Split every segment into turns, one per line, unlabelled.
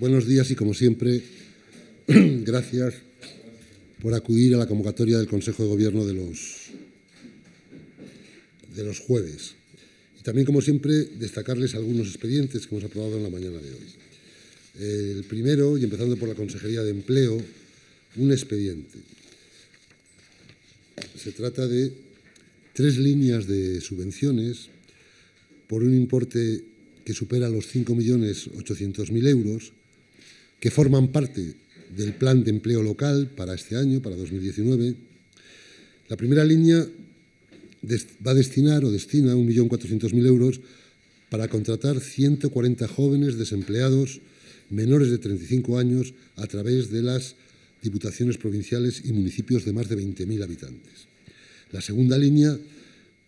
Buenos días y como siempre, gracias por acudir a la convocatoria del Consejo de Gobierno de los, de los jueves. Y también, como siempre, destacarles algunos expedientes que hemos aprobado en la mañana de hoy. El primero, y empezando por la Consejería de Empleo, un expediente. Se trata de tres líneas de subvenciones por un importe que supera los 5.800.000 euros que forman parte del plan de empleo local para este año, para 2019. La primera línea va a destinar o destina 1.400.000 euros para contratar 140 jóvenes desempleados menores de 35 años a través de las diputaciones provinciales y municipios de más de 20.000 habitantes. La segunda línea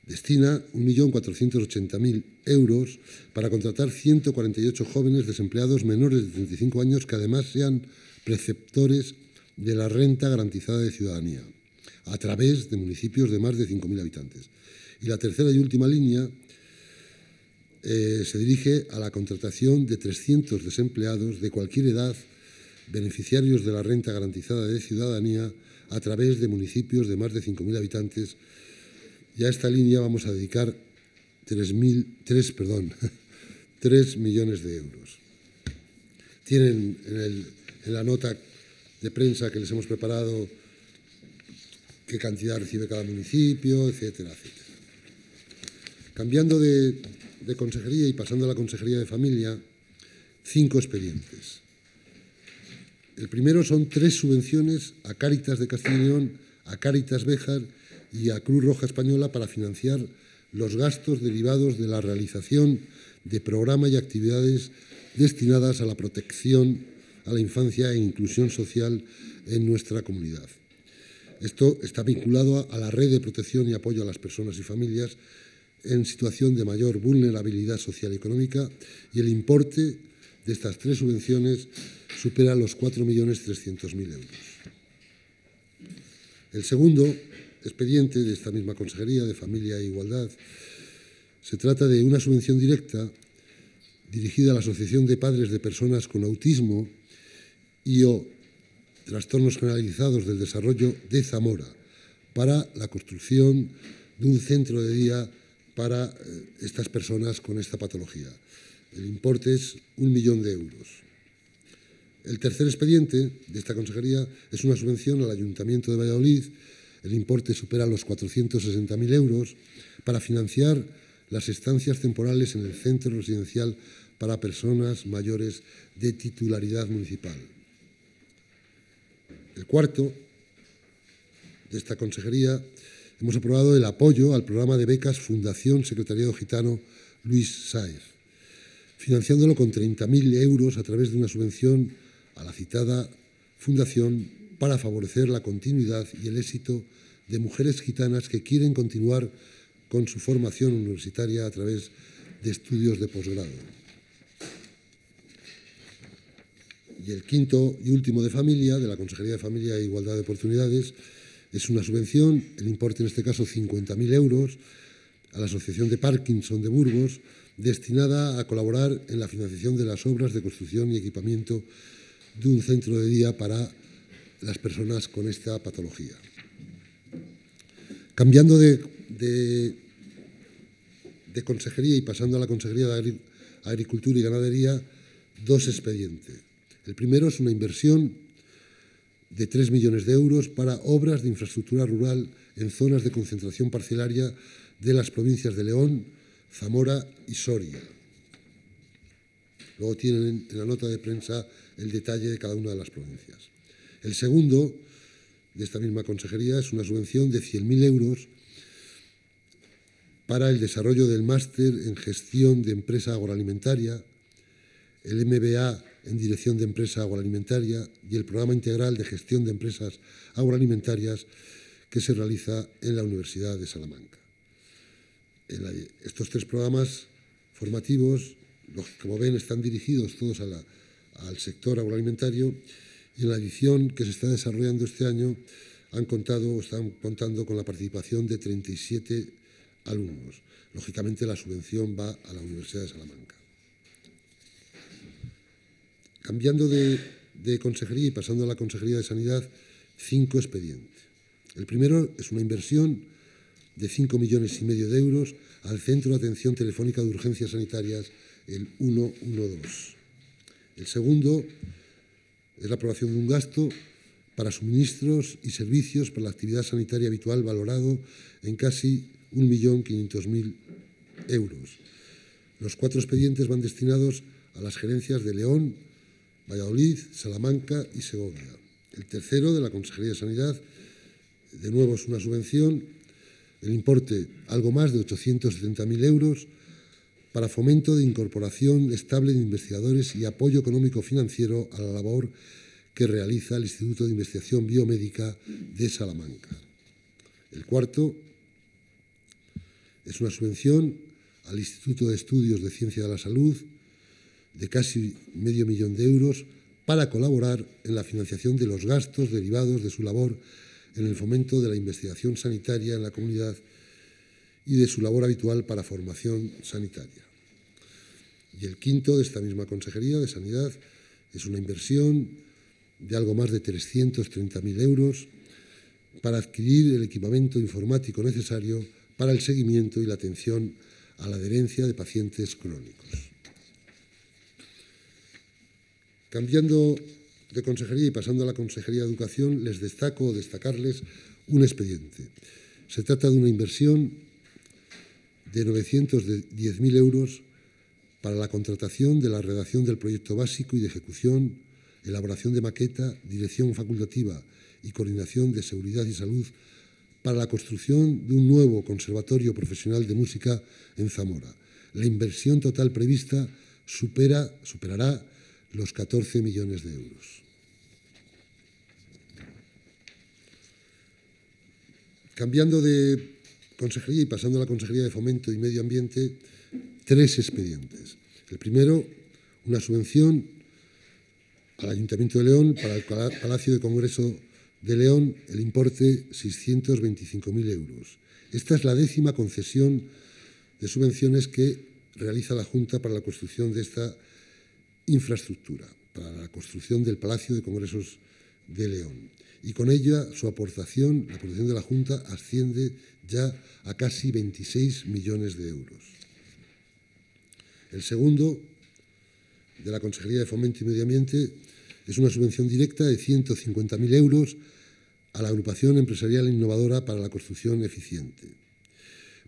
destina 1.480.000 euros para contratar 148 jóvenes desempleados menores de 35 años que además sean preceptores de la renta garantizada de ciudadanía a través de municipios de más de 5.000 habitantes. Y la tercera y última línea eh, se dirige a la contratación de 300 desempleados de cualquier edad beneficiarios de la renta garantizada de ciudadanía a través de municipios de más de 5.000 habitantes y a esta línea vamos a dedicar 3, perdón, 3 millones de euros. Tienen en, la nota de prensa que les hemos preparado qué cantidad recibe cada municipio, etcétera, etcétera. Cambiando de, consejería y pasando a la consejería de familia, cinco expedientes. El primero son tres subvenciones a Cáritas de Castellón, a Cáritas Béjar y a Cruz Roja Española para financiar los gastos derivados de la realización de programas y actividades destinadas a la protección a la infancia e inclusión social en nuestra comunidad. Esto está vinculado a la red de protección y apoyo a las personas y familias en situación de mayor vulnerabilidad social y económica y el importe de estas tres subvenciones supera los 4.300.000 euros. El segundo expediente de esta misma Consejería de Familia e Igualdad. Se trata de una subvención directa dirigida a la Asociación de Padres de Personas con Autismo y o Trastornos Generalizados del Desarrollo de Zamora para la construcción de un centro de día para eh, estas personas con esta patología. El importe es un millón de euros. El tercer expediente de esta consejería es una subvención al Ayuntamiento de Valladolid el importe supera los 460.000 euros, para financiar las estancias temporales en el centro residencial para personas mayores de titularidad municipal. El cuarto de esta consejería, hemos aprobado el apoyo al programa de becas Fundación Secretariado Gitano Luis Sáez, financiándolo con 30.000 euros a través de una subvención a la citada Fundación para favorecer la continuidad y el éxito de mujeres gitanas que quieren continuar con su formación universitaria a través de estudios de posgrado. Y el quinto y último de familia, de la Consejería de Familia e Igualdad de Oportunidades, es una subvención, el importe en este caso 50.000 euros, a la Asociación de Parkinson de Burgos, destinada a colaborar en la financiación de las obras de construcción y equipamiento de un centro de día para las personas con esta patología. Cambiando de, de, consejería y pasando a la Consejería de Agricultura y Ganadería, dos expedientes. El primero es una inversión de 3 millones de euros para obras de infraestructura rural en zonas de concentración parcelaria de las provincias de León, Zamora y Soria. Luego tienen en la nota de prensa el detalle de cada una de las provincias. El segundo, de esta misma consejería, es una subvención de 100.000 euros para el desarrollo del máster en gestión de empresa agroalimentaria, el MBA en dirección de empresa agroalimentaria y el programa integral de gestión de empresas agroalimentarias que se realiza en la Universidad de Salamanca. estos tres programas formativos, como ven, están dirigidos todos al sector agroalimentario en la edición que se está desarrollando este año han contado o están contando con la participación de 37 alumnos. Lógicamente la subvención va a la Universidad de Salamanca. Cambiando de, consejería y pasando a la Consejería de Sanidad, cinco expedientes. El primero es una inversión de 5 millones y medio de euros al Centro de Atención Telefónica de Urgencias Sanitarias, el 112. El segundo es la aprobación de un gasto para suministros y servicios para la actividad sanitaria habitual valorado en casi 1.500.000 euros. Los cuatro expedientes van destinados a las gerencias de León, Valladolid, Salamanca y Segovia. El tercero, de la Consejería de Sanidad, de nuevo es una subvención, el importe algo más de 870.000 euros, para fomento de incorporación estable de investigadores y apoyo económico-financiero a la labor que realiza el Instituto de Investigación Biomédica de Salamanca. El cuarto es una subvención al Instituto de Estudios de Ciencia de la Salud de casi medio millón de euros para colaborar en la financiación de los gastos derivados de su labor en el fomento de la investigación sanitaria en la comunidad y de su labor habitual para formación sanitaria. Y el quinto de esta misma Consejería de Sanidad es una inversión de algo más de 330.000 euros para adquirir el equipamiento informático necesario para el seguimiento y la atención a la adherencia de pacientes crónicos. Cambiando de consejería y pasando a la Consejería de Educación, les destaco o destacarles un expediente. Se trata de una inversión de 910.000 euros para la contratación de la redacción del proyecto básico y de ejecución, elaboración de maqueta, dirección facultativa y coordinación de seguridad y salud para la construcción de un nuevo conservatorio profesional de música en Zamora. La inversión total prevista supera, superará los 14 millones de euros. Cambiando de consejería y pasando a la Consejería de Fomento y Medio Ambiente tres expedientes. El primero, una subvención al Ayuntamiento de León para el Palacio de Congreso de León, el importe 625.000 euros. Esta es la décima concesión de subvenciones que realiza la Junta para la construcción de esta infraestructura, para la construcción del Palacio de Congresos de León y con ella su aportación, la aportación de la Junta, asciende ya a casi 26 millones de euros. El segundo, de la Consejería de Fomento y Medio Ambiente, es una subvención directa de 150.000 euros a la agrupación empresarial innovadora para la construcción eficiente,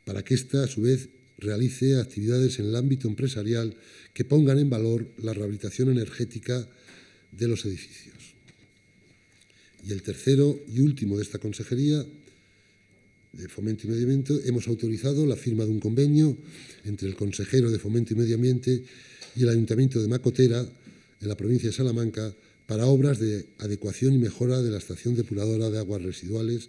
para que ésta, a su vez, realice actividades en el ámbito empresarial que pongan en valor la rehabilitación energética de los edificios. Y el tercero y último de esta consejería de Fomento y Medio Ambiente, hemos autorizado la firma de un convenio entre el consejero de Fomento y Medio Ambiente y el Ayuntamiento de Macotera, en la provincia de Salamanca, para obras de adecuación y mejora de la estación depuradora de aguas residuales.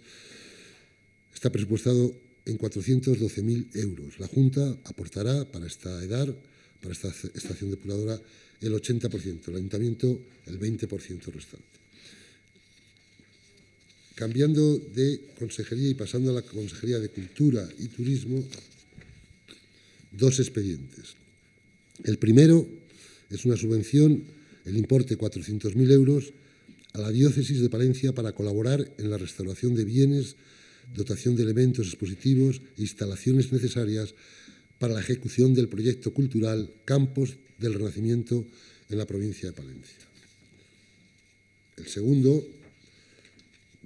Está presupuestado en 412.000 euros. La Junta aportará para esta edad, para esta estación depuradora, el 80%, el Ayuntamiento el 20% restante. Cambiando de consejería y pasando a la Consejería de Cultura y Turismo, dos expedientes. El primero es una subvención, el importe 400.000 euros, a la diócesis de Palencia para colaborar en la restauración de bienes, dotación de elementos expositivos e instalaciones necesarias para la ejecución del proyecto cultural Campos del Renacimiento en la provincia de Palencia. El segundo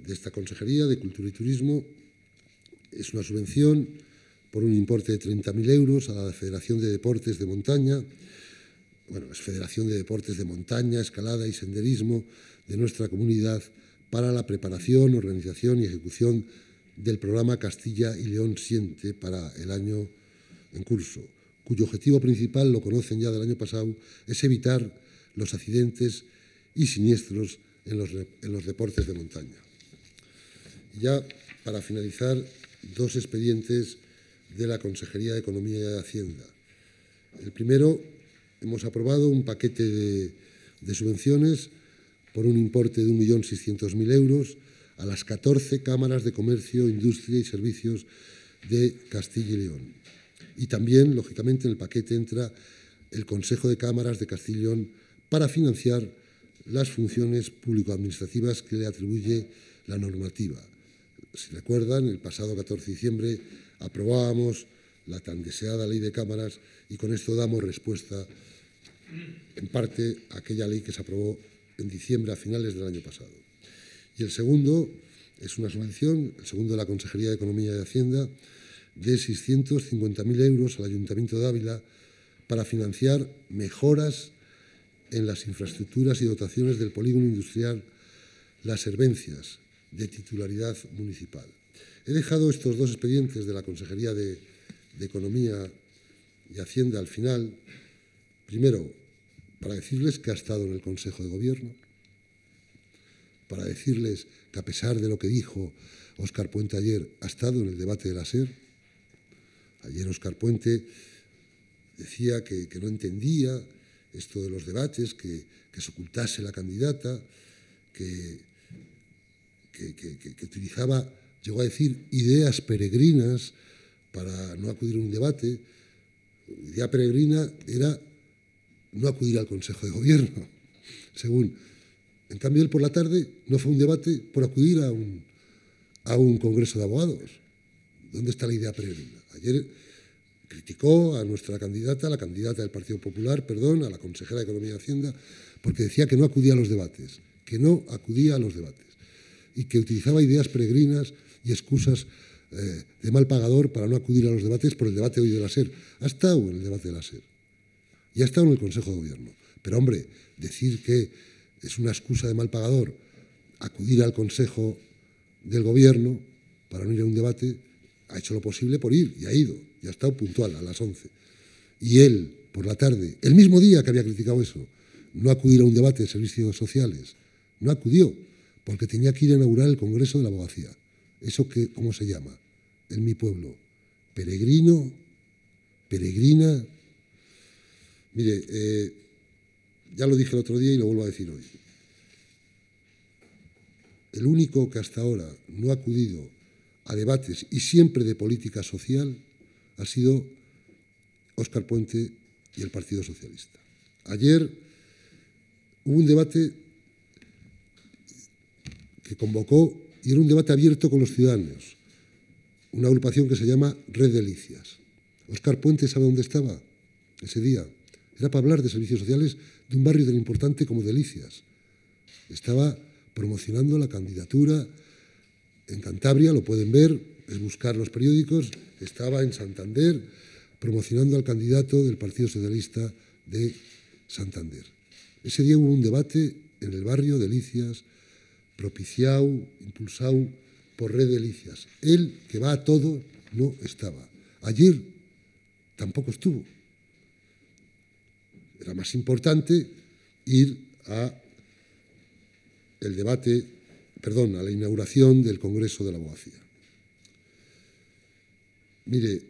de esta Consejería de Cultura y Turismo es una subvención por un importe de 30.000 euros a la Federación de Deportes de Montaña, bueno, es Federación de Deportes de Montaña, Escalada y Senderismo de nuestra comunidad para la preparación, organización y ejecución del programa Castilla y León Siente para el año en curso, cuyo objetivo principal, lo conocen ya del año pasado, es evitar los accidentes y siniestros en los, en los deportes de montaña ya para finalizar, dos expedientes de la Consejería de Economía y Hacienda. El primero, hemos aprobado un paquete de, subvenciones por un importe de 1.600.000 euros a las 14 cámaras de comercio, industria y servicios de Castilla y León. Y también, lógicamente, en el paquete entra el Consejo de Cámaras de Castilla y León para financiar las funciones público-administrativas que le atribuye la normativa si recuerdan, el pasado 14 de diciembre aprobábamos la tan deseada ley de cámaras y con esto damos respuesta en parte a aquella ley que se aprobó en diciembre a finales del año pasado. Y el segundo es una subvención, el segundo de la Consejería de Economía y Hacienda, de 650.000 euros al Ayuntamiento de Ávila para financiar mejoras en las infraestructuras y dotaciones del polígono industrial Las Herbencias, de titularidad municipal. He dejado estos dos expedientes de la Consejería de, Economía y Hacienda al final, primero, para decirles que ha estado en el Consejo de Gobierno, para decirles que a pesar de lo que dijo Óscar Puente ayer, ha estado en el debate de la SER. Ayer Óscar Puente decía que, no entendía esto de los debates, que se ocultase la candidata, que que, utilizaba, llegó a decir, ideas peregrinas para no acudir a un debate. Idea peregrina era no acudir al Consejo de Gobierno, según. En cambio, él por la tarde no fue un debate por acudir a un, a un congreso de abogados. ¿Dónde está la idea peregrina? Ayer criticó a nuestra candidata, la candidata del Partido Popular, perdón, a la consejera de Economía y Hacienda, porque decía que no acudía a los debates, que no acudía a los debates y que utilizaba ideas peregrinas y excusas eh, de mal pagador para no acudir a los debates por el debate hoy de la SER. Ha estado en el debate de la SER y ha estado en el Consejo de Gobierno. Pero hombre, decir que es una excusa de mal pagador acudir al Consejo del Gobierno para no ir a un debate, ha hecho lo posible por ir y ha ido y ha estado puntual a las 11. Y él, por la tarde, el mismo día que había criticado eso, no acudir a un debate de servicios sociales, no acudió porque tenía que ir a inaugurar el Congreso de la Abogacía. Eso que, ¿cómo se llama? En mi pueblo. Peregrino, peregrina. Mire, eh, ya lo dije el otro día y lo vuelvo a decir hoy. El único que hasta ahora no ha acudido a debates y siempre de política social ha sido Óscar Puente y el Partido Socialista. Ayer hubo un debate que convocó y era un debate abierto con los ciudadanos. Una agrupación que se llama Red Delicias. Oscar Puente sabe dónde estaba ese día. Era para hablar de servicios sociales de un barrio tan importante como Delicias. Estaba promocionando la candidatura en Cantabria, lo pueden ver, es buscar los periódicos, estaba en Santander promocionando al candidato del Partido Socialista de Santander. Ese día hubo un debate en el barrio Delicias propiciado, impulsado por Red Delicias. Él, que va a todo, no estaba. Ayer tampoco estuvo. Era más importante ir a el debate, perdón, a la inauguración del Congreso de la Abogacía. Mire,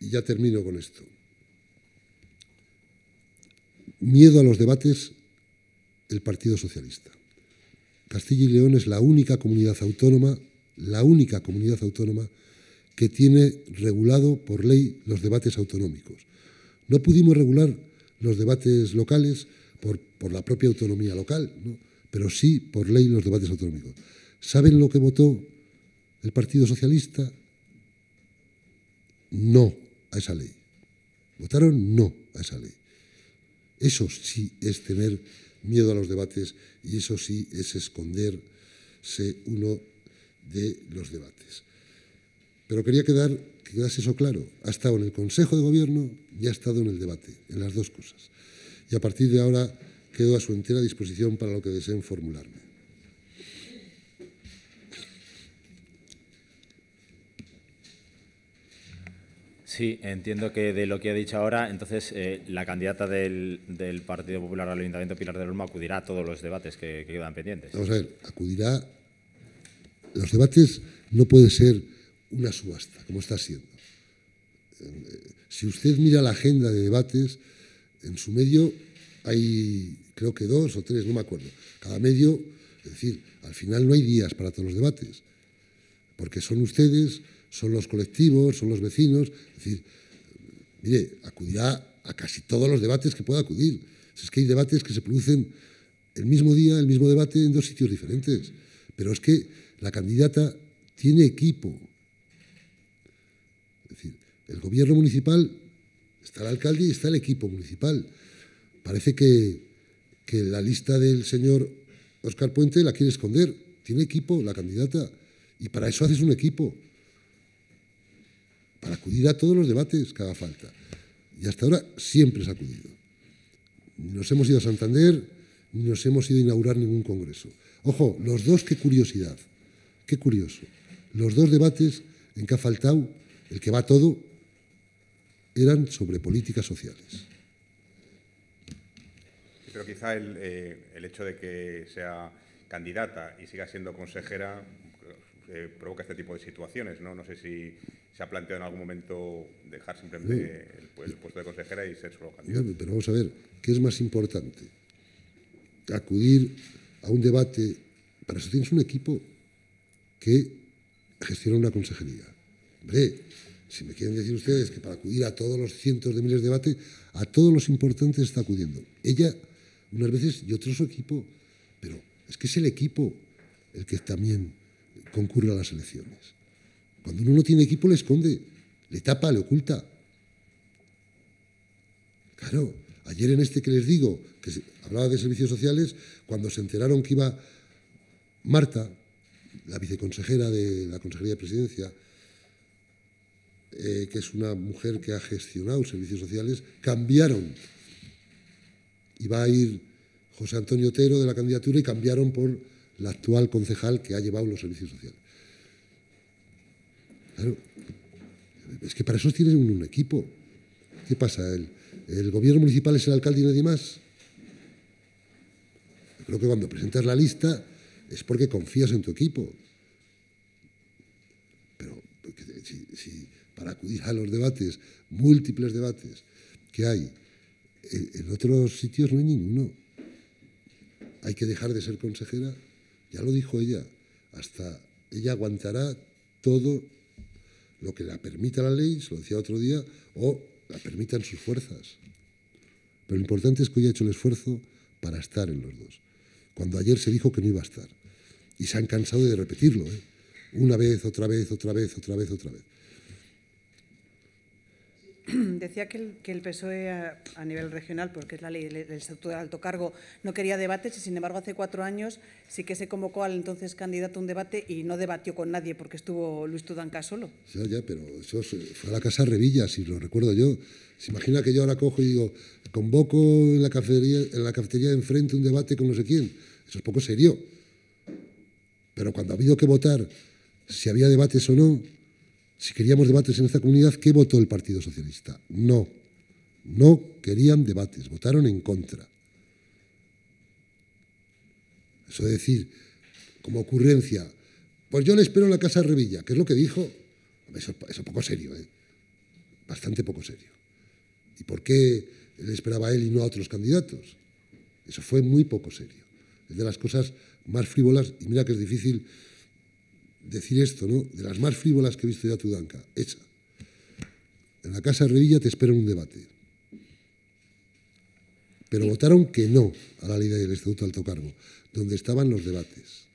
y ya termino con esto. Miedo a los debates el Partido Socialista. Castilla y León es la única comunidad autónoma, la única comunidad autónoma que tiene regulado por ley los debates autonómicos. No pudimos regular los debates locales por, por la propia autonomía local, pero sí por ley los debates autonómicos. ¿Saben lo que votó el Partido Socialista? No a esa ley. Votaron no a esa ley. Eso sí es tener miedo a los debates y eso sí es esconderse uno de los debates. Pero quería quedar, que quedase eso claro. Ha estado en el Consejo de Gobierno y ha estado en el debate, en las dos cosas. Y a partir de ahora quedo a su entera disposición para lo que deseen formularme.
Sí, entiendo que de lo que ha dicho ahora, entonces eh, la candidata del, Partido Popular al Ayuntamiento Pilar de Olmo acudirá a todos los debates que, quedan pendientes. Vamos a ver,
acudirá. Los debates no pueden ser una subasta, como está siendo. Eh, si usted mira la agenda de debates, en su medio hay creo que dos o tres, no me acuerdo. Cada medio, es decir, al final no hay días para todos los debates, porque son ustedes son los colectivos, son los vecinos. Es decir, mire, acudirá a casi todos los debates que pueda acudir. es que hay debates que se producen el mismo día, el mismo debate en dos sitios diferentes. Pero es que la candidata tiene equipo. Es decir, el gobierno municipal, está el alcalde y está el equipo municipal. Parece que, que la lista del señor Oscar Puente la quiere esconder. Tiene equipo la candidata y para eso haces un equipo para acudir a todos los debates que haga falta. Y hasta ahora siempre se ha acudido. Ni nos hemos ido a Santander, ni nos hemos ido a inaugurar ningún congreso. Ojo, los dos, qué curiosidad, qué curioso. Los dos debates en que ha faltado, el que va todo, eran sobre políticas sociales.
Pero quizá el, eh, el hecho de que sea candidata y siga siendo consejera provoca este tipo de situaciones. ¿no? no sé si se ha planteado en algún momento dejar simplemente el, puesto de consejera y ser solo candidata.
pero vamos a ver, ¿qué es más importante? Acudir a un debate. Para eso tienes un equipo que gestiona una consejería. Hombre, si me quieren decir ustedes que para acudir a todos los cientos de miles de debates, a todos los importantes está acudiendo. Ella, unas veces, y otro su equipo, pero es que es el equipo el que también concurre a las elecciones. Cuando uno no tiene equipo le esconde, le tapa, le oculta. Claro, ayer en este que les digo, que hablaba de servicios sociales, cuando se enteraron que iba Marta, la viceconsejera de la Consejería de Presidencia, eh, que es una mujer que ha gestionado servicios sociales, cambiaron. Iba a ir José Antonio Otero de la candidatura y cambiaron por la actual concejal que ha llevado los servicios sociales. Claro, es que para eso tienes un, equipo. ¿Qué pasa? ¿El, gobierno municipal es el alcalde y nadie más? creo que cuando presentas la lista es porque confías en tu equipo. Pero si, para acudir a los debates, múltiples debates que hay, en otros sitios no hay ninguno. Hay que dejar de ser consejera ya lo dijo ella, hasta ella aguantará todo lo que la permita la ley, se lo decía otro día, o la permitan sus fuerzas. Pero lo importante es que hoy ha hecho el esfuerzo para estar en los dos, cuando ayer se dijo que no iba a estar. Y se han cansado de repetirlo, ¿eh? una vez, otra vez, otra vez, otra vez, otra vez.
decía que el, que PSOE a, nivel regional, porque es la ley del sector de Alto Cargo, no quería debates y, sin embargo, hace cuatro años sí que se convocó al entonces candidato a un debate y no debatió con nadie porque estuvo Luis Tudanca solo.
Ya, ya, pero eso fue a la Casa Revilla, si lo recuerdo yo. Se imagina que yo ahora cojo y digo, convoco en la cafetería, en la cafetería de enfrente un debate con no sé quién. Eso es poco serio. Pero cuando ha habido que votar si había debates o no, si queríamos debates en esta comunidad, ¿qué votó el Partido Socialista? No, no querían debates, votaron en contra. Eso de decir, como ocurrencia, pues yo le espero en la Casa Revilla, que es lo que dijo. Eso es poco serio, ¿eh? bastante poco serio. ¿Y por qué le esperaba a él y no a otros candidatos? Eso fue muy poco serio. Es de las cosas más frívolas y mira que es difícil decir esto, ¿no? De las más frívolas que he visto ya Tudanca, hecha. En la Casa Revilla te esperan un debate. Pero votaron que no a la ley del Estatuto Alto Cargo, donde estaban los debates.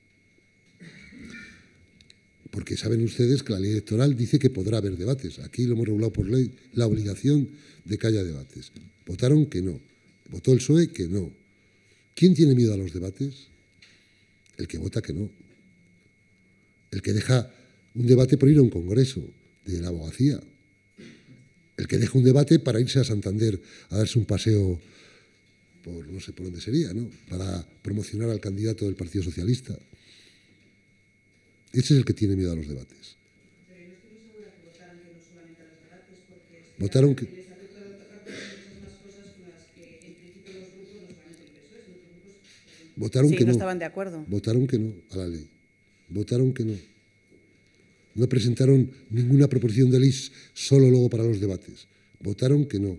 Porque saben ustedes que la ley electoral dice que podrá haber debates. Aquí lo hemos regulado por ley, la obligación de que haya debates. Votaron que no. Votó el PSOE que no. ¿Quién tiene miedo a los debates? El que vota que no el que deja un debate por ir a un congreso de la abogacía, el que deja un debate para irse a Santander a darse un paseo por no sé por dónde sería, ¿no? Para promocionar al candidato del Partido Socialista. Ese es el que tiene miedo a los debates. votaron que votaron que no estaban de acuerdo. Votaron que no a la ley votaron que no. No presentaron ninguna proporción de ley solo luego para los debates. Votaron que no.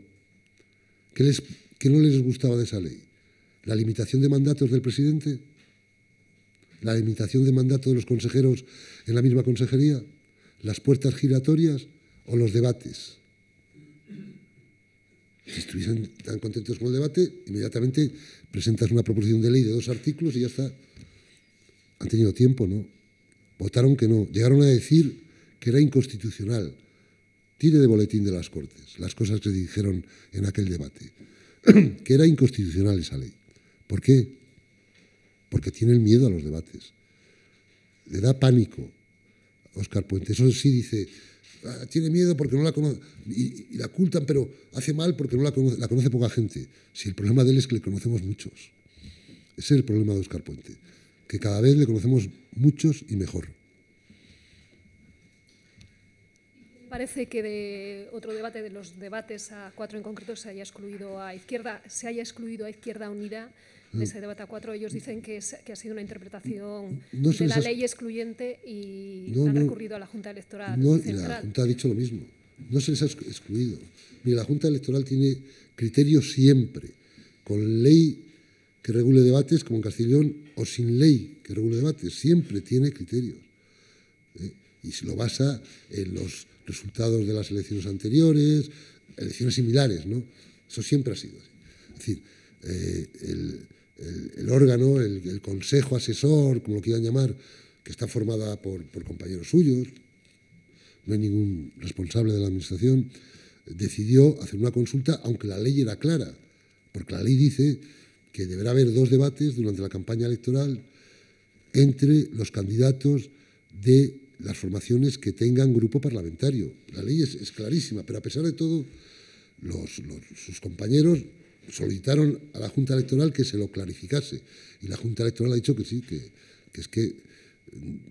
¿Qué, les, no les gustaba de esa ley? ¿La limitación de mandatos del presidente? ¿La limitación de mandato de los consejeros en la misma consejería? ¿Las puertas giratorias o los debates? Si estuviesen tan contentos con el debate, inmediatamente presentas una proposición de ley de dos artículos y ya está tenido tiempo, ¿no? Votaron que no. Llegaron a decir que era inconstitucional. Tire de boletín de las Cortes las cosas que dijeron en aquel debate. que era inconstitucional esa ley. ¿Por qué? Porque tienen miedo a los debates. Le da pánico a Oscar Puente. Eso sí dice, ah, tiene miedo porque no la conoce. Y, la ocultan, pero hace mal porque no la conoce, la conoce poca gente. Si el problema de él es que le conocemos muchos. Ese es el problema de Oscar Puente que cada vez le conocemos muchos y mejor.
Parece que de otro debate, de los debates a cuatro en concreto, se haya excluido a izquierda, se haya excluido a Izquierda Unida de ese debate a cuatro. Ellos dicen que, ha sido una interpretación de la ley excluyente y no, han recurrido a la Junta Electoral. No, la Junta
ha dicho lo mismo. No se les ha excluido. ni la Junta Electoral tiene criterio siempre, con ley que regule debates, como en Castellón, o sin ley que regule debates. Siempre tiene criterios. ¿eh? Y se lo basa en los resultados de las elecciones anteriores, elecciones similares, ¿no? Eso siempre ha sido así. Es decir, eh, el, órgano, el, consejo asesor, como lo quieran llamar, que está formada por, por compañeros suyos, no hay ningún responsable de la administración, decidió hacer una consulta, aunque la ley era clara, porque la ley dice que deberá haber dos debates durante la campaña electoral entre los candidatos de las formaciones que tengan grupo parlamentario. La ley es, clarísima, pero a pesar de todo, sus compañeros solicitaron a la Junta Electoral que se lo clarificase. Y la Junta Electoral ha dicho que sí, que, es que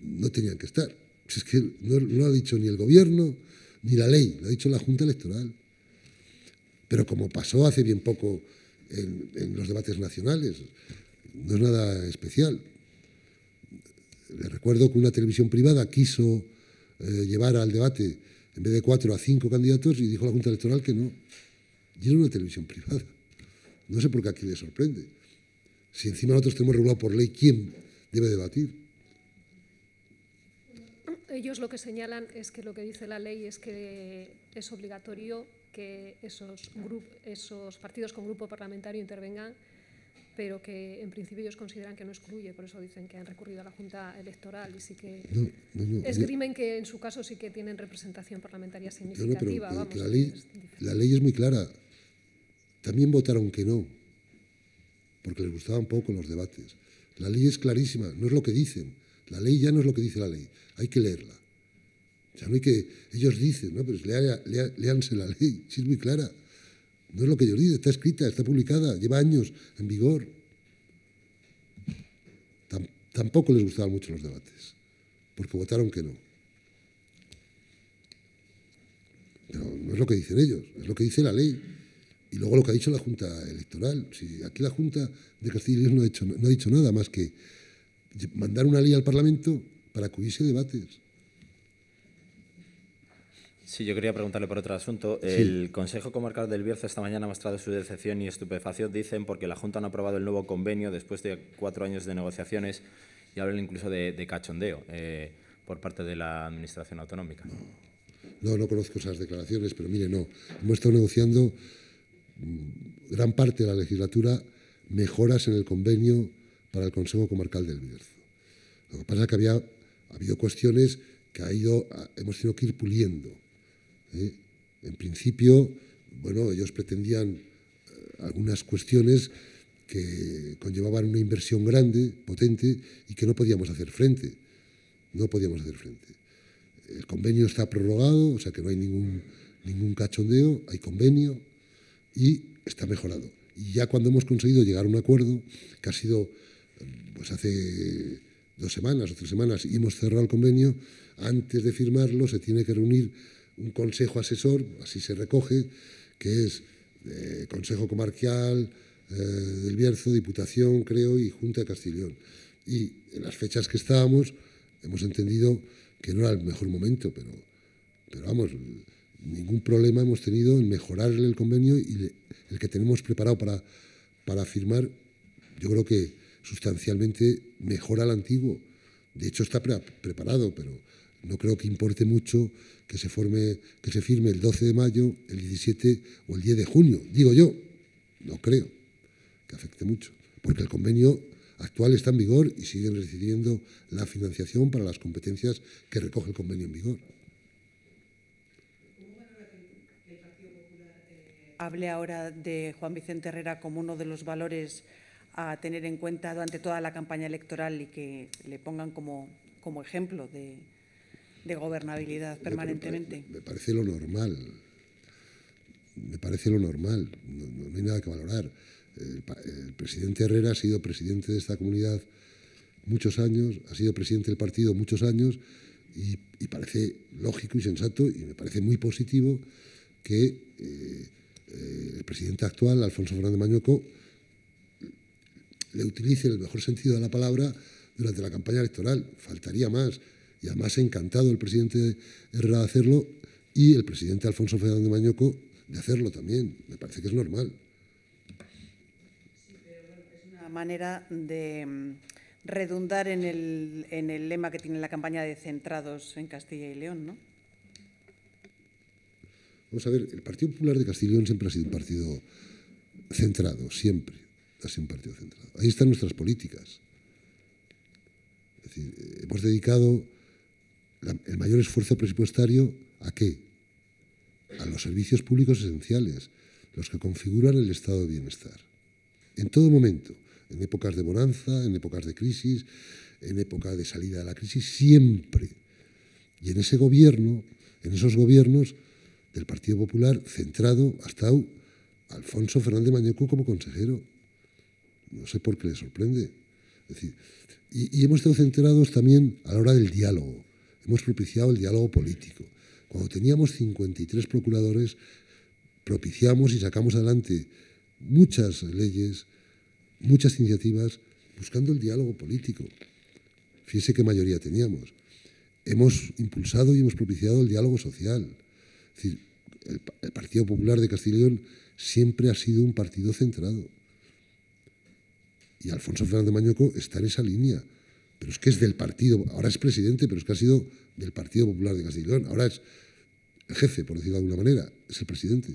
no tenían que estar. Es que no, lo ha dicho ni el Gobierno ni la ley, lo ha dicho la Junta Electoral. Pero como pasó hace bien poco en, los debates nacionales. No es nada especial. Le recuerdo que una televisión privada quiso eh, llevar al debate, en vez de cuatro, a cinco candidatos y dijo la Junta Electoral que no. Y es una televisión privada. No sé por qué aquí le sorprende. Si encima nosotros tenemos regulado por ley quién debe debatir
ellos lo que señalan es que lo que dice la ley es que es obligatorio que esos, esos partidos con grupo parlamentario intervengan, pero que en principio ellos consideran que no excluye, por eso dicen que han recurrido a la Junta Electoral y sí que esgrimen que en su caso sí que tienen representación parlamentaria significativa. la, ley,
la ley es muy clara. También votaron que no, porque les gustaban poco los debates. La ley es clarísima, no es lo que dicen. La ley ya no es lo que dice la ley, hay que leerla. O no que, ellos dicen, ¿no? Pues léanse la ley, si es muy clara. No es lo que ellos dicen, está escrita, está publicada, lleva años en vigor. tampoco les gustaban mucho los debates, porque votaron que no. Pero no es lo que dicen ellos, es lo que dice la ley. Y luego lo que ha dicho la Junta Electoral. Si aquí la Junta de Castilla y León no ha, no ha dicho nada más que mandar una ley al Parlamento para que hubiese debates.
Sí, yo quería preguntarle por otro asunto. El Consejo Comarcal del Bierzo esta mañana ha mostrado su decepción y estupefacción, dicen, porque la Junta no ha aprobado el nuevo convenio después de cuatro años de negociaciones y hablan incluso de, cachondeo eh, por parte de la Administración Autonómica.
No. no, conozco esas declaraciones, pero mire, no. Hemos estado negociando mm, gran parte de la legislatura mejoras en el convenio para el Consejo Comarcal del Bierzo. Lo que pasa es que había ha habido cuestiones que ha ido, hemos tenido que ir puliendo ¿eh? En principio, bueno, ellos pretendían eh, algunas cuestiones que conllevaban una inversión grande, potente, y que no podíamos hacer frente. No podíamos hacer frente. El convenio está prorrogado, o sea que no hay ningún, ningún cachondeo, hay convenio y está mejorado. Y ya cuando hemos conseguido llegar a un acuerdo, que ha sido pues hace dos semanas o tres semanas, y hemos cerrado el convenio, antes de firmarlo se tiene que reunir un consejo asesor, así se recoge, que es eh, Consejo Comarcal eh, del Bierzo, Diputación, creo, y Junta de Castellón. Y en las fechas que estábamos hemos entendido que no era el mejor momento, pero, vamos, ningún problema hemos tenido en mejorar el convenio y el que tenemos preparado para, para firmar, yo creo que sustancialmente mejora al antiguo. De hecho, está preparado, pero no creo que importe mucho que se, forme, que se firme el 12 de mayo, el 17 o el 10 de junio. Digo yo, no creo que afecte mucho, porque el convenio actual está en vigor y siguen recibiendo la financiación para las competencias que recoge el convenio en vigor.
Hable ahora de Juan Vicente Herrera como uno de los valores a tener en cuenta durante toda la campaña electoral y que le pongan como, como ejemplo de, de gobernabilidad permanentemente. Me, parece lo
normal. Me parece lo normal. No, hay nada que valorar. El, presidente Herrera ha sido presidente de esta comunidad muchos años, ha sido presidente del partido muchos años y, parece lógico y sensato y me parece muy positivo que eh, el presidente actual, Alfonso Fernández Mañoco, le utilice el mejor sentido de la palabra durante la campaña electoral. Faltaría más. Y además encantado el presidente Herrera de hacerlo y el presidente Alfonso Fernández de Mañoco de hacerlo también. Me parece que es normal.
Sí, pero es una manera de mm, redundar en el, en el lema que tiene la campaña de centrados en Castilla y León, ¿no?
Vamos a ver, el Partido Popular de Castilla y León siempre ha sido un partido centrado, siempre ha sido un partido centrado. Ahí están nuestras políticas. Es decir, eh, hemos dedicado el mayor esfuerzo presupuestario a qué? A los servicios públicos esenciales, los que configuran el estado de bienestar. En todo momento, en épocas de bonanza, en épocas de crisis, en época de salida de la crisis, siempre. Y en ese gobierno, en esos gobiernos del Partido Popular, centrado hasta Alfonso Fernández Mañeco como consejero. No sé por qué le sorprende. y hemos estado centrados también a la hora del diálogo. Hemos propiciado el diálogo político. Cuando teníamos 53 procuradores, propiciamos y sacamos adelante muchas leyes, muchas iniciativas, buscando el diálogo político. Fíjese qué mayoría teníamos. Hemos impulsado y hemos propiciado el diálogo social. el, Partido Popular de Castilla y León siempre ha sido un partido centrado. Y Alfonso Fernández Mañoco está en esa línea pero es que es del partido, ahora es presidente, pero es que ha sido del Partido Popular de Castilla ahora es jefe, por decirlo de alguna manera, es el presidente.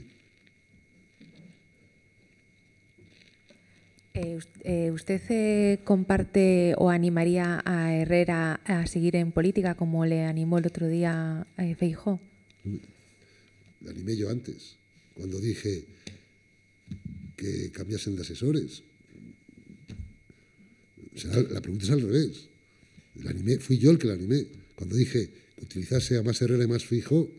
Eh, eh, ¿Usted eh, comparte o animaría a Herrera a seguir en política como le animó el otro día eh, Le
animé yo antes, cuando dije que cambiasen de asesores. la pregunta es al revés animé, fui yo el que la animé. Cuando dije que utilizase a más Herrera y más fijo,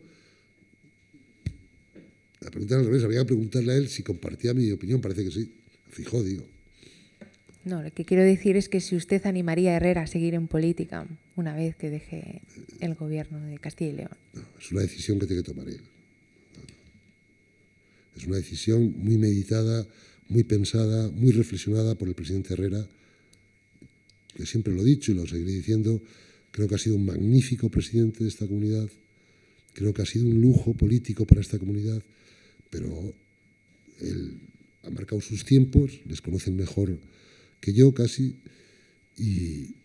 la pregunta al revés, había que preguntarle a él si compartía mi opinión, parece que sí. Fijo, digo.
No, lo que quiero decir es que si usted animaría a Herrera a seguir en política una vez que deje el gobierno de Castilla y León.
No, es una decisión que tiene que tomar él. Es una decisión muy meditada, muy pensada, muy reflexionada por el presidente Herrera que siempre lo he dicho y lo seguiré diciendo, creo que ha sido un magnífico presidente de esta comunidad, creo que ha sido un lujo político para esta comunidad, pero él ha marcado sus tiempos, les conocen mejor que yo casi, y,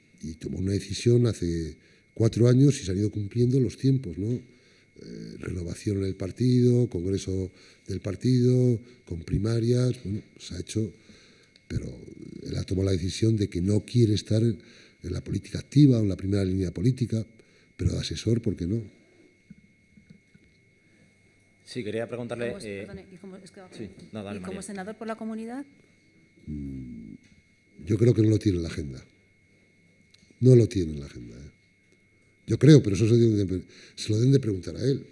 tomó una decisión hace cuatro años y se han ido cumpliendo los tiempos, ¿no? Eh, renovación en el partido, congreso del partido, con primarias, bueno, se ha hecho pero él ha tomado la decisión de que no quiere estar en la política activa o en la primera línea política, pero de asesor, ¿por qué no?
Sí, quería preguntarle. como
senador por la comunidad?
Mm, yo creo que no lo tiene en la agenda. No lo tiene en la agenda. ¿eh? Yo creo, pero eso se lo deben de preguntar a él.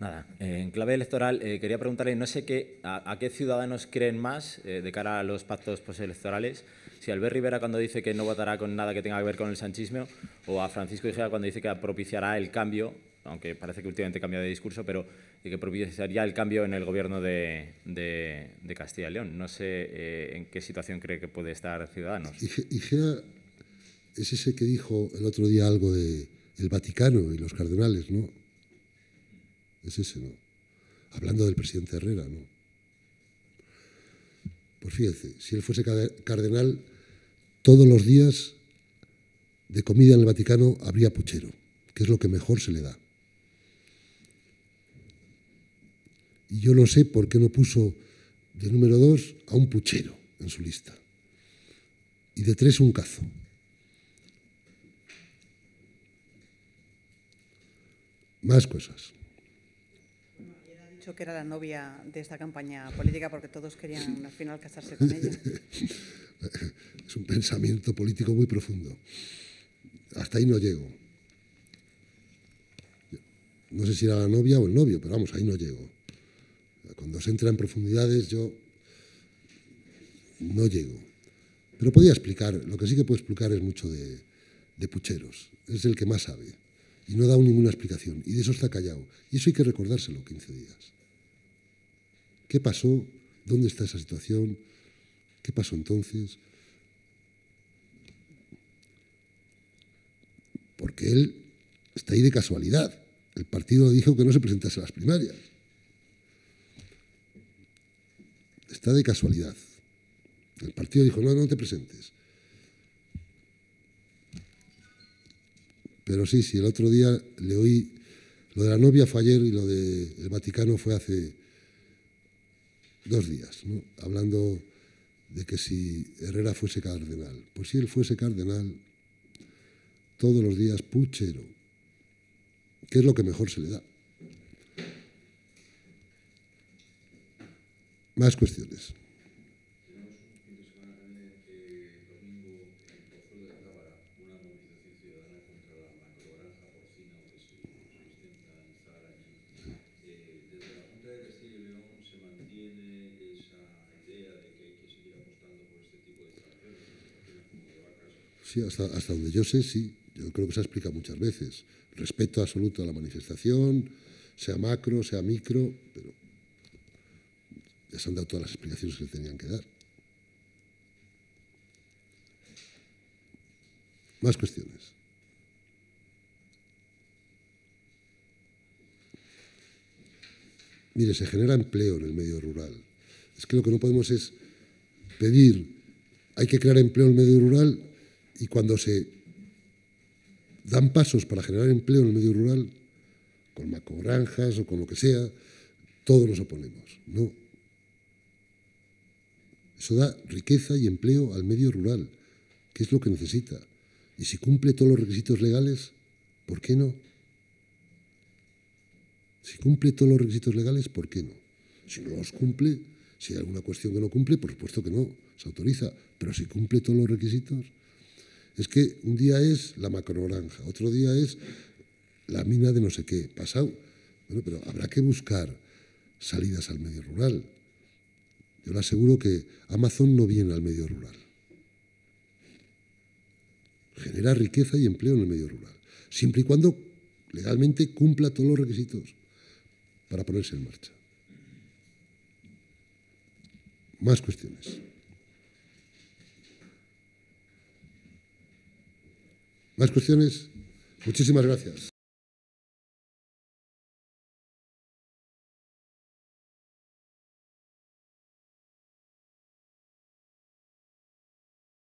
Nada, eh, en clave electoral eh, quería preguntarle, no sé qué, a, qué ciudadanos creen más eh, de cara a los pactos postelectorales, pues, si Albert Rivera cuando dice que no votará con nada que tenga que ver con el sanchismo, o a Francisco Igea cuando dice que propiciará el cambio, aunque parece que últimamente cambia de discurso, pero que propiciaría el cambio en el gobierno de, Castilla y León. No sé en qué situación cree que puede estar Ciudadanos.
Igea es ese que dijo el otro día algo de Vaticano y los cardenales, ¿no? Es ese, ¿no? Hablando del presidente Herrera, ¿no? Pues fíjense, si él fuese cardenal, todos los días de comida en el Vaticano habría puchero, que es lo que mejor se le da. Y yo no sé por qué no puso de número dos a un puchero en su lista. Y de tres un cazo. Más cosas
que era la novia de esta campaña política porque todos querían al final casarse con ella.
es un pensamiento político muy profundo. Hasta ahí no llego. No sé si era la novia o el novio, pero vamos, ahí no llego. Cuando se entra en profundidades yo no llego. Pero podía explicar, lo que sí que puedo explicar es mucho de, de pucheros. Es el que más sabe y no ha dado ninguna explicación. Y de eso está callado. Y eso hay que recordárselo 15 días. ¿Qué pasó? ¿Dónde está esa situación? ¿Qué pasó entonces? Porque él está ahí de casualidad. El partido dijo que no se presentase a las primarias. Está de casualidad. El partido dijo, no, no te presentes. Pero sí, sí, el otro día le oí, lo de la novia fue ayer y lo del Vaticano fue hace dos días, hablando de que si Herrera fuese cardenal, pues si él fuese cardenal, todos los días puchero, ¿Qué es lo que mejor se le da. Más cuestiones. hasta, donde yo sé, sí. Yo creo que se ha explicado muchas veces. Respeto absoluto a la manifestación, sea macro, sea micro, pero ya se han dado todas las explicaciones que tenían que dar. Más cuestiones. Mire, se genera empleo en el medio rural. Es que lo que no podemos es pedir, hay que crear empleo en el medio rural y cuando se dan pasos para generar empleo en el medio rural, con macogranjas o con lo que sea, todos nos oponemos. No. Eso da riqueza y empleo al medio rural, que es lo que necesita. Y si cumple todos los requisitos legales, ¿por qué no? Si cumple todos los requisitos legales, ¿por qué no? Si no los cumple, si hay alguna cuestión que no cumple, por supuesto que no, se autoriza. Pero si cumple todos los requisitos, es que un día es la macrogranja, otro día es la mina de no sé qué, pasado. Bueno, pero habrá que buscar salidas al medio rural. Yo le aseguro que Amazon no viene al medio rural. Genera riqueza y empleo en el medio rural, siempre y cuando legalmente cumpla todos los requisitos para ponerse en marcha. Más cuestiones. ¿Más cuestiones? Muchísimas gracias.